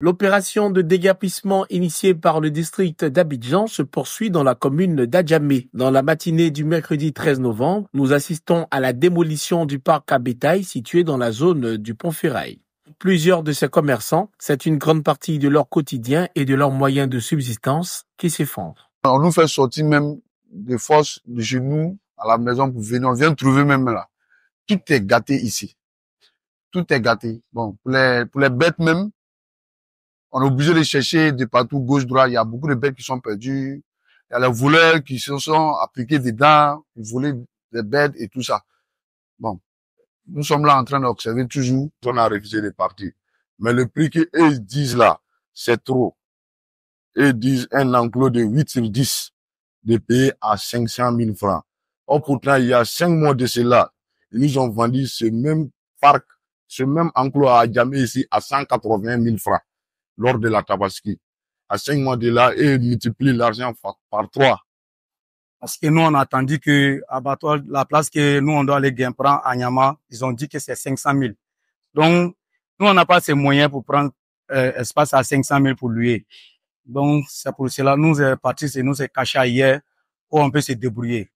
L'opération de dégapissement initiée par le district d'Abidjan se poursuit dans la commune d'Adjamé. Dans la matinée du mercredi 13 novembre, nous assistons à la démolition du parc à bétail situé dans la zone du pont Ferraille. Plusieurs de ces commerçants, c'est une grande partie de leur quotidien et de leurs moyens de subsistance qui s'effondrent. On nous fait sortir même des forces de chez à la maison pour venir. On vient trouver même là. Tout est gâté ici. Tout est gâté. Bon, pour les, pour les bêtes même, on est obligé de chercher de partout, gauche, droite. Il y a beaucoup de bêtes qui sont perdues. Il y a les voleurs qui se sont appliqués dedans, qui volaient des bêtes et tout ça. Bon. Nous sommes là en train d'observer toujours. On a refusé de partir. Mais le prix qu'ils disent là, c'est trop. Ils disent un enclos de 8 sur 10 de payer à 500 000 francs. Or, oh, pourtant, il y a cinq mois de cela, ils nous ont vendu ce même parc, ce même enclos à jamais ici à 180 000 francs lors de la Tabaski. À cinq mois de là, et multiplie l'argent par, trois. Parce que nous, on a attendu que la place que nous, on doit aller prendre à Nyama, ils ont dit que c'est 500 000. Donc, nous, on n'a pas ces moyens pour prendre euh, espace à 500 000 pour lui. Donc, c'est pour cela, nous, est parti, c'est nous, c'est caché hier, où on peut se débrouiller.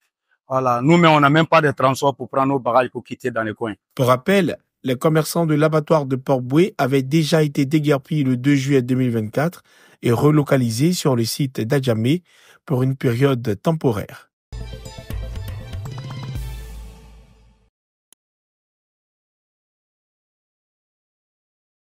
Voilà. Nous, mais on n'a même pas de transport pour prendre nos bagages pour quitter dans les coins. Pour rappel, les commerçants de l'abattoir de Port-Boué avaient déjà été déguerpis le 2 juillet 2024 et relocalisés sur le site d'Adjamé pour une période temporaire.